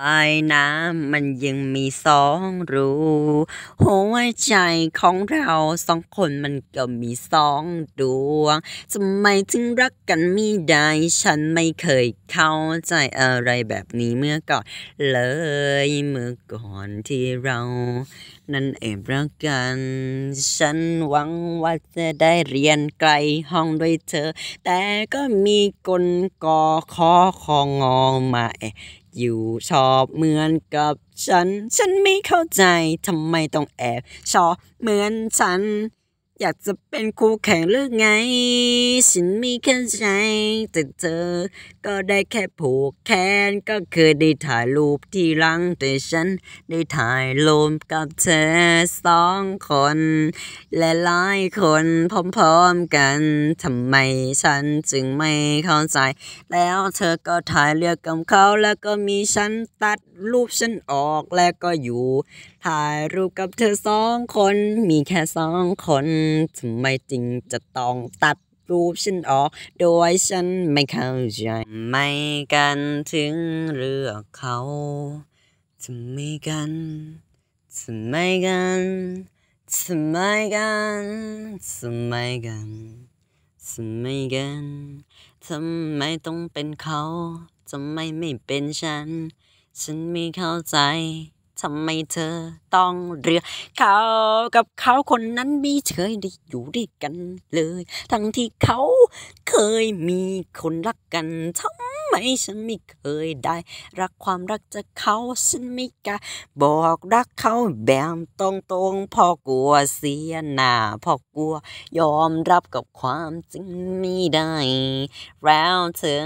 ปลายน้ำมันยังมีสองรูหัวใจของเราสองคนมันก็มีสองดวงทำไมถึงรักกันไม่ได้ฉันไม่เคยเข้าใจอะไรแบบนี้เมื่อก่อนเลยเมื่อก่อนที่เรา นั้นเองรักกัน ฉันหวังว่าจะได้เรียนไกลห้องด้วยเธอ แต่ก็มีกลกอคอคองงมาอยู่ชอบเหมือนกับฉัน ฉันไม่เข้าใจทำไมต้องแอบชอบเหมือนฉันอยากจะเป็นคู่แข่งหรือไงฉันมีแค่ใจแต่เธอก็ได้แค่ผูกแขนก็เคยได้ถ่ายรูปที่รังแต่ฉัน ได้ถ่ายรูปกับเธอสองคน และหลายคนพร้อมๆกันทำไมฉันจึงไม่เข้าใจ แล้วเธอก็ถ่ายเรือกับเขาแล้วก็มีฉันตัดรูปฉันออกแล้วก็อยู่ ถ่ายรูปกับเธอสองคน มีแค่สองคนทำไมจึงจะต้องตัดรูปฉันออก โดยฉันไม่เข้าใจ ไม่กันถึงเรื่องเขาทำไมกันทำไมกันทำไมกันทำไมกันทำไมกันทำไมต้องเป็นเขาทำไมไม่เป็นฉัน ฉันไม่เข้าใจทำไมเธอต้องเรือ เขากับเขาคนนั้นไม่เคยได้อยู่ด้วยกัน เลย ทั้งที่เขาเคยมีคนรักกันทำไมฉันไม่เคยได้ รักความรักจากเขาฉันไม่กล้าบอกรักเขาแบบตรงๆพอกลัวเสียหน้าพอกลัว ยอมรับกับความจริงไม่ได้แล้วเธอ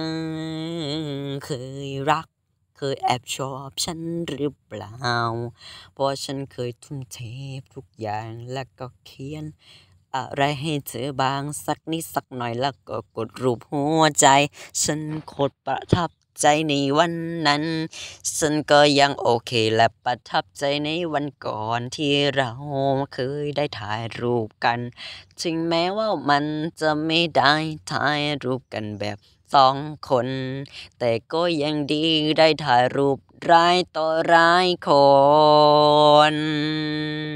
เคยรักเคยแอบชอบ ฉันหรือเปล่า เพราะฉันเคยทุ่มเททุกอย่างแล้วก็เขียน อะไรให้เธอบางสักนิดสักหน่อยแล้วก็กดรูปหัวใจ ฉันโคตรประทับใจในวันนั้น ฉันก็ยังโอเคและประทับใจในวันก่อนที่เราเคยได้ถ่ายรูปกันถึงแม้ว่ามันจะไม่ได้ถ่ายรูปกันแบบสองคน แต่ก็ยังดีได้ถ่ายรูปร้ายต่อร้ายคน